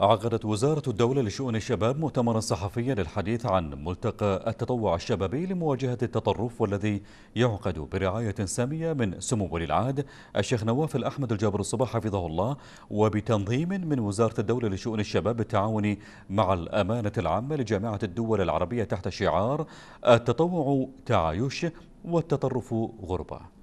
عقدت وزارة الدولة لشؤون الشباب مؤتمرا صحفيا للحديث عن ملتقى التطوع الشبابي لمواجهة التطرف والذي يعقد برعاية سامية من سمو ولي العهد الشيخ نواف الأحمد الجابر الصباح حفظه الله وبتنظيم من وزارة الدولة لشؤون الشباب بالتعاون مع الأمانة العامة لجامعة الدول العربية تحت شعار التطوع تعايش والتطرف غربة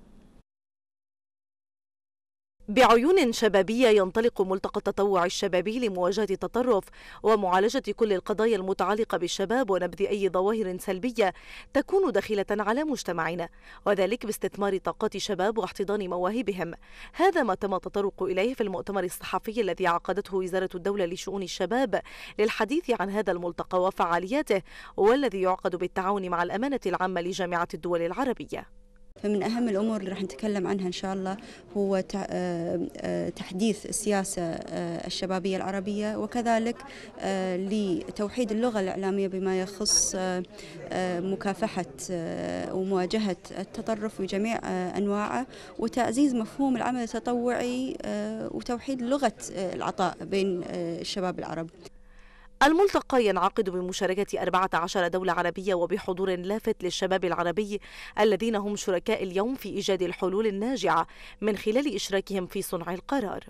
بعيون شبابية ينطلق ملتقى التطوع الشبابي لمواجهة التطرف ومعالجة كل القضايا المتعلقة بالشباب ونبذ أي ظواهر سلبية تكون داخلة على مجتمعنا وذلك باستثمار طاقات الشباب واحتضان مواهبهم هذا ما تم التطرق إليه في المؤتمر الصحفي الذي عقدته وزارة الدولة لشؤون الشباب للحديث عن هذا الملتقى وفعالياته والذي يعقد بالتعاون مع الأمانة العامة لجامعة الدول العربية فمن أهم الأمور اللي راح نتكلم عنها إن شاء الله هو آه، آه، تحديث السياسة آه، الشبابية العربية وكذلك لتوحيد اللغة الإعلامية بما يخص مكافحة ومواجهة التطرف بجميع أنواعه وتعزيز مفهوم العمل التطوعي وتوحيد لغة العطاء بين الشباب العرب الملتقى ينعقد بمشاركة 14 دولة عربية وبحضور لافت للشباب العربي الذين هم شركاء اليوم في إيجاد الحلول الناجعة من خلال إشراكهم في صنع القرار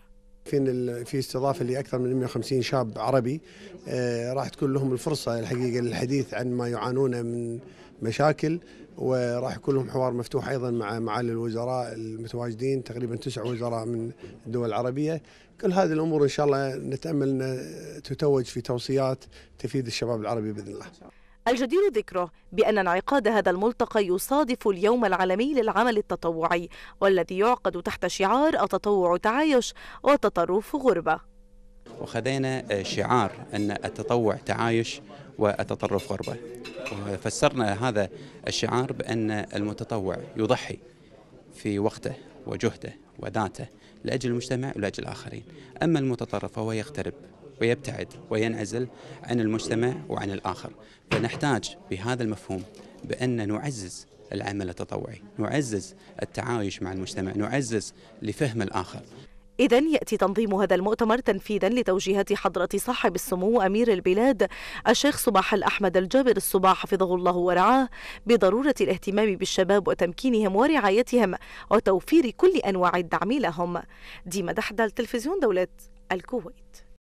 في في استضافه لاكثر من 150 شاب عربي آه، راح تكون لهم الفرصه الحقيقه للحديث عن ما يعانونه من مشاكل وراح يكون لهم حوار مفتوح ايضا مع معالي الوزراء المتواجدين تقريبا تسع وزراء من الدول العربيه كل هذه الامور ان شاء الله نتامل ان تتوج في توصيات تفيد الشباب العربي باذن الله الجدير ذكره بأن انعقاد هذا الملتقى يصادف اليوم العالمي للعمل التطوعي والذي يعقد تحت شعار التطوع تعايش والتطرف غربة وخذينا شعار أن التطوع تعايش والتطرف غربة وفسرنا هذا الشعار بأن المتطوع يضحي في وقته وجهده وذاته لأجل المجتمع ولأجل الآخرين أما المتطرف فهو يقترب ويبتعد وينعزل عن المجتمع وعن الآخر فنحتاج بهذا المفهوم بأن نعزز العمل التطوعي نعزز التعايش مع المجتمع نعزز لفهم الآخر إذا يأتي تنظيم هذا المؤتمر تنفيذا لتوجيهات حضرة صاحب السمو أمير البلاد الشيخ صباح الأحمد الجابر الصباح حفظه الله ورعاه بضرورة الاهتمام بالشباب وتمكينهم ورعايتهم وتوفير كل أنواع الدعم لهم ديما دحدل تلفزيون دولة الكويت